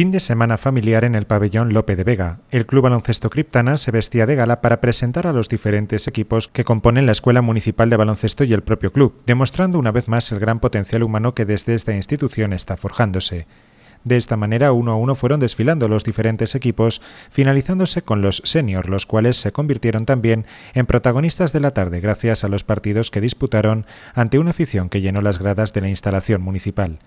Fin de semana familiar en el pabellón Lope de Vega. El Club Baloncesto Criptana se vestía de gala para presentar a los diferentes equipos que componen la Escuela Municipal de Baloncesto y el propio club, demostrando una vez más el gran potencial humano que desde esta institución está forjándose. De esta manera, uno a uno fueron desfilando los diferentes equipos, finalizándose con los seniors, los cuales se convirtieron también en protagonistas de la tarde gracias a los partidos que disputaron ante una afición que llenó las gradas de la instalación municipal.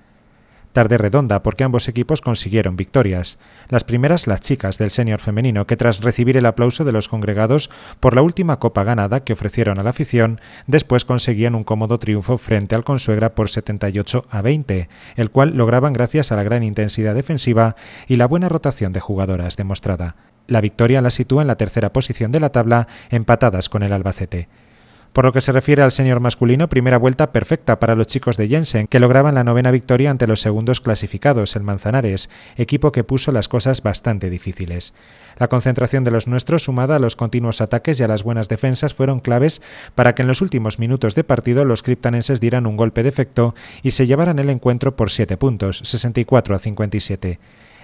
Tarde redonda porque ambos equipos consiguieron victorias. Las primeras las chicas del senior femenino que tras recibir el aplauso de los congregados por la última copa ganada que ofrecieron a la afición, después conseguían un cómodo triunfo frente al Consuegra por 78 a 20, el cual lograban gracias a la gran intensidad defensiva y la buena rotación de jugadoras demostrada. La victoria la sitúa en la tercera posición de la tabla, empatadas con el Albacete. Por lo que se refiere al señor masculino, primera vuelta perfecta para los chicos de Jensen, que lograban la novena victoria ante los segundos clasificados, el Manzanares, equipo que puso las cosas bastante difíciles. La concentración de los nuestros, sumada a los continuos ataques y a las buenas defensas, fueron claves para que en los últimos minutos de partido los criptanenses dieran un golpe de efecto y se llevaran el encuentro por 7 puntos, 64 a 57.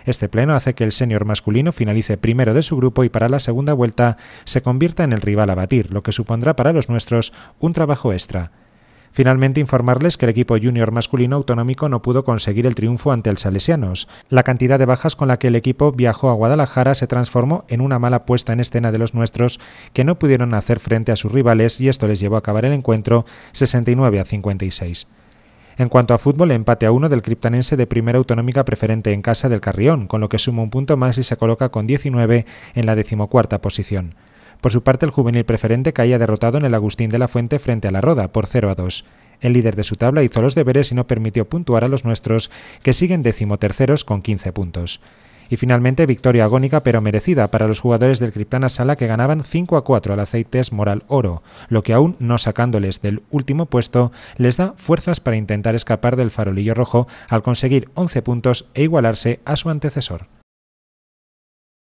Este pleno hace que el senior masculino finalice primero de su grupo y para la segunda vuelta se convierta en el rival a batir, lo que supondrá para los nuestros un trabajo extra. Finalmente, informarles que el equipo junior masculino autonómico no pudo conseguir el triunfo ante el Salesianos. La cantidad de bajas con la que el equipo viajó a Guadalajara se transformó en una mala puesta en escena de los nuestros que no pudieron hacer frente a sus rivales y esto les llevó a acabar el encuentro 69 a 56. En cuanto a fútbol, empate a uno del criptanense de primera autonómica preferente en casa del Carrión, con lo que suma un punto más y se coloca con 19 en la decimocuarta posición. Por su parte, el juvenil preferente caía derrotado en el Agustín de la Fuente frente a la Roda por 0 a 2. El líder de su tabla hizo los deberes y no permitió puntuar a los nuestros, que siguen decimoterceros con 15 puntos. Y finalmente, victoria agónica pero merecida para los jugadores del Criptana Sala que ganaban 5 a 4 al Aceites Moral Oro, lo que aún no sacándoles del último puesto les da fuerzas para intentar escapar del farolillo rojo al conseguir 11 puntos e igualarse a su antecesor.